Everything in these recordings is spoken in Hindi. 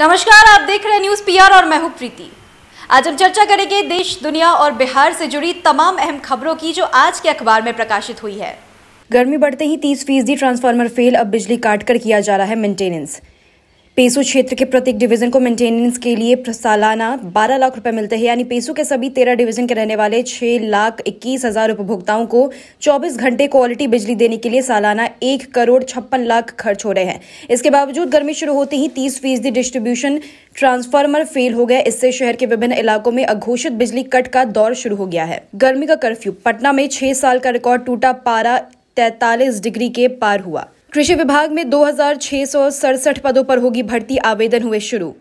नमस्कार आप देख रहे हैं न्यूज पीआर और मैं हूं प्रीति आज हम चर्चा करेंगे देश दुनिया और बिहार से जुड़ी तमाम अहम खबरों की जो आज के अखबार में प्रकाशित हुई है गर्मी बढ़ते ही तीस फीसदी ट्रांसफार्मर फेल अब बिजली काट कर किया जा रहा है मेंटेनेंस पेसू क्षेत्र के प्रत्येक डिवीजन को मेंटेनेंस के लिए सालाना बारह लाख रुपए मिलते हैं यानी पेसू के सभी तेरह डिवीजन के रहने वाले छह लाख इक्कीस हजार उपभोक्ताओं को चौबीस घंटे क्वालिटी बिजली देने के लिए सालाना एक करोड़ छप्पन लाख खर्च हो रहे हैं इसके बावजूद गर्मी शुरू होते ही तीस फीसदी डिस्ट्रीब्यूशन ट्रांसफार्मर फेल हो गया इससे शहर के विभिन्न इलाकों में अघोषित बिजली कट का दौर शुरू हो गया है गर्मी का कर्फ्यू पटना में छह साल का रिकॉर्ड टूटा पारा तैतालीस डिग्री के पार हुआ कृषि विभाग में दो पदों पर होगी भर्ती आवेदन हुए शुरू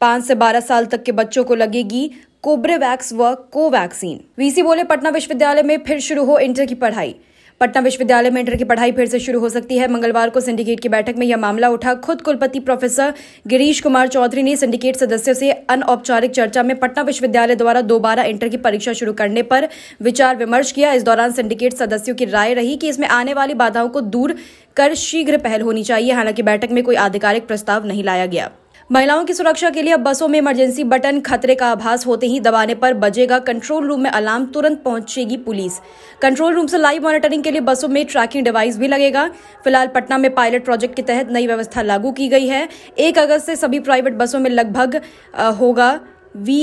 पांच से बारह साल तक के बच्चों को लगेगी कोब्रेवैक्स व कोवैक्सीन वीसी बोले पटना विश्वविद्यालय में फिर शुरू हो इंटर की पढ़ाई पटना विश्वविद्यालय में इंटर की पढ़ाई फिर से शुरू हो सकती है मंगलवार को सिंडिकेट की बैठक में यह मामला उठा खुद कुलपति प्रोफेसर गिरीश कुमार चौधरी ने सिंडिकेट सदस्यों से अनौपचारिक चर्चा में पटना विश्वविद्यालय द्वारा दोबारा इंटर की परीक्षा शुरू करने पर विचार विमर्श किया इस दौरान सिंडिकेट सदस्यों की राय रही कि इसमें आने वाली बाधाओं को दूर कर शीघ्र पहल होनी चाहिए हालांकि बैठक में कोई आधिकारिक प्रस्ताव नहीं लाया गया महिलाओं की सुरक्षा के लिए अब बसों में इमरजेंसी बटन खतरे का आभास होते ही दबाने पर बजेगा कंट्रोल रूम में अलार्म तुरंत पहुंचेगी पुलिस कंट्रोल रूम से लाइव मॉनिटरिंग के लिए बसों में ट्रैकिंग डिवाइस भी लगेगा फिलहाल पटना में पायलट प्रोजेक्ट के तहत नई व्यवस्था लागू की गई है एक अगस्त से सभी प्राइवेट बसों में लगभग होगा वी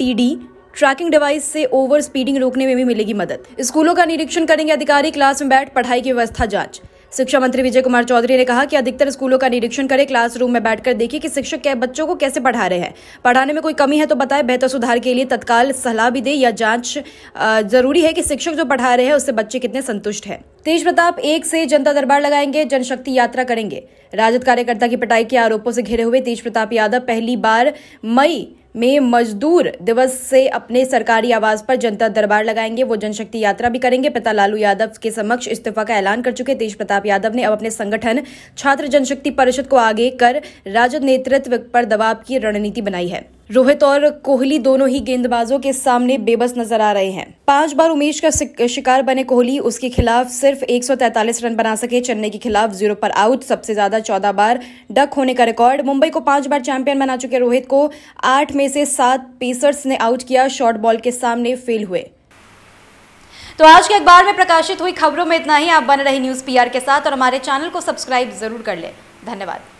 ट्रैकिंग डिवाइस से ओवर स्पीडिंग रोकने में भी मिलेगी मदद स्कूलों का निरीक्षण करेंगे अधिकारी क्लास में बैठ पढ़ाई की व्यवस्था जांच शिक्षा मंत्री विजय कुमार चौधरी ने कहा कि अधिकतर स्कूलों का निरीक्षण करें क्लासरूम में बैठकर देखें कि शिक्षक बच्चों को कैसे पढ़ा रहे हैं पढ़ाने में कोई कमी है तो बताए बेहतर सुधार के लिए तत्काल सलाह भी दे या जांच जरूरी है कि शिक्षक जो पढ़ा रहे हैं उससे बच्चे कितने संतुष्ट हैं तेज प्रताप एक से जनता दरबार लगाएंगे जनशक्ति यात्रा करेंगे राजद कार्यकर्ता की पिटाई के आरोपों से घिरे हुए तेज प्रताप यादव पहली बार मई में मजदूर दिवस से अपने सरकारी आवास पर जनता दरबार लगाएंगे वो जनशक्ति यात्रा भी करेंगे पिता लालू यादव के समक्ष इस्तीफा का ऐलान कर चुके तेज प्रताप यादव ने अब अपने संगठन छात्र जनशक्ति परिषद को आगे कर राजद नेतृत्व पर दबाव की रणनीति बनाई है रोहित और कोहली दोनों ही गेंदबाजों के सामने बेबस नजर आ रहे हैं पांच बार उमेश का शिकार बने कोहली उसके खिलाफ सिर्फ 143 रन बना सके चेन्नई के खिलाफ जीरो पर आउट सबसे ज्यादा चौदह बार डक होने का रिकॉर्ड मुंबई को पांच बार चैंपियन बना चुके रोहित को आठ में से सात पेसर्स ने आउट किया शॉर्ट बॉल के सामने फेल हुए तो आज के अखबार में प्रकाशित हुई खबरों में इतना ही आप बन रहे न्यूज पीआर के साथ और हमारे चैनल को सब्सक्राइब जरूर कर ले धन्यवाद